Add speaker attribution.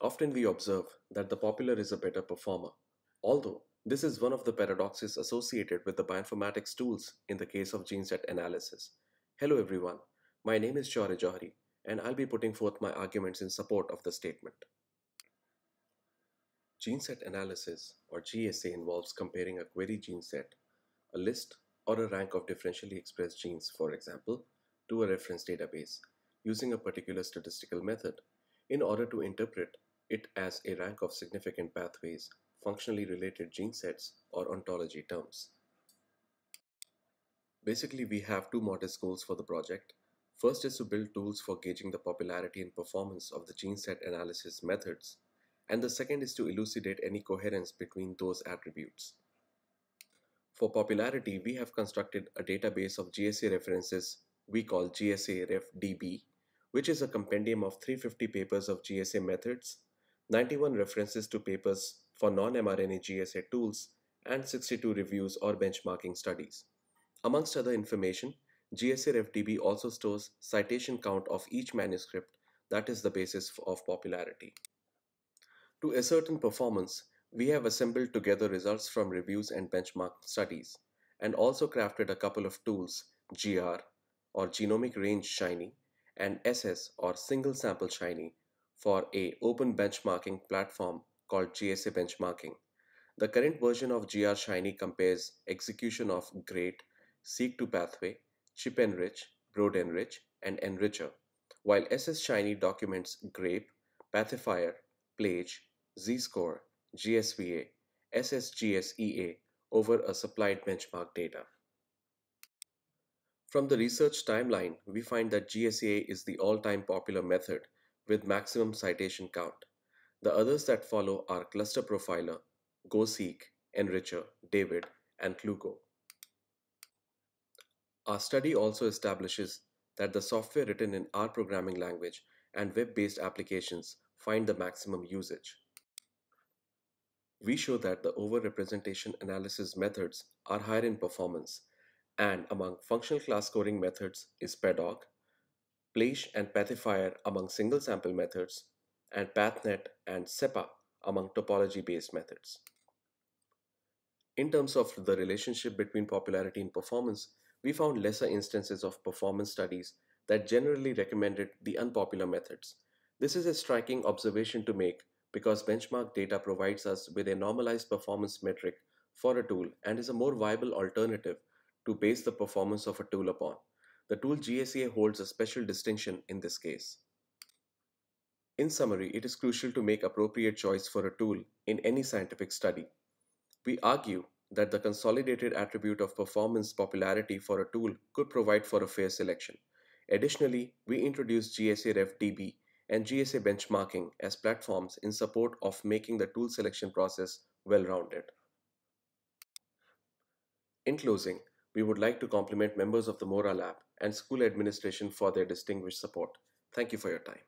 Speaker 1: Often we observe that the popular is a better performer, although this is one of the paradoxes associated with the bioinformatics tools in the case of gene set analysis. Hello everyone, my name is Shauri and I'll be putting forth my arguments in support of the statement. Gene set analysis or GSA involves comparing a query gene set, a list or a rank of differentially expressed genes for example, to a reference database using a particular statistical method in order to interpret it as a rank of significant pathways, functionally related gene sets, or ontology terms. Basically, we have two modest goals for the project. First is to build tools for gauging the popularity and performance of the gene set analysis methods, and the second is to elucidate any coherence between those attributes. For popularity, we have constructed a database of GSA references we call GSA RefDB, which is a compendium of 350 papers of GSA methods 91 references to papers for non-mRNA GSA tools, and 62 reviews or benchmarking studies. Amongst other information, GSA-RefDB also stores citation count of each manuscript that is the basis of popularity. To ascertain performance, we have assembled together results from reviews and benchmark studies and also crafted a couple of tools GR or Genomic Range Shiny and SS or Single Sample Shiny for a open benchmarking platform called GSA benchmarking. The current version of GR Shiny compares execution of great, seek to pathway, chip enrich, broad enrich, and enricher, while SS Shiny documents grape, pathifier, plage, z-score, GSVA, SSGSEA over a supplied benchmark data. From the research timeline, we find that GSEA is the all-time popular method with maximum citation count. The others that follow are Cluster Profiler, GoSeek, Enricher, David, and Clugo. Our study also establishes that the software written in R programming language and web-based applications find the maximum usage. We show that the overrepresentation analysis methods are higher in performance and among functional class scoring methods is PEDOG, Bleach and Pathifier among single sample methods, and PathNet and SEPA among topology-based methods. In terms of the relationship between popularity and performance, we found lesser instances of performance studies that generally recommended the unpopular methods. This is a striking observation to make because benchmark data provides us with a normalized performance metric for a tool and is a more viable alternative to base the performance of a tool upon. The tool GSA holds a special distinction in this case. In summary, it is crucial to make appropriate choice for a tool in any scientific study. We argue that the consolidated attribute of performance popularity for a tool could provide for a fair selection. Additionally, we introduce GSA Ref DB and GSA benchmarking as platforms in support of making the tool selection process well-rounded. In closing, we would like to compliment members of the Mora Lab and school administration for their distinguished support. Thank you for your time.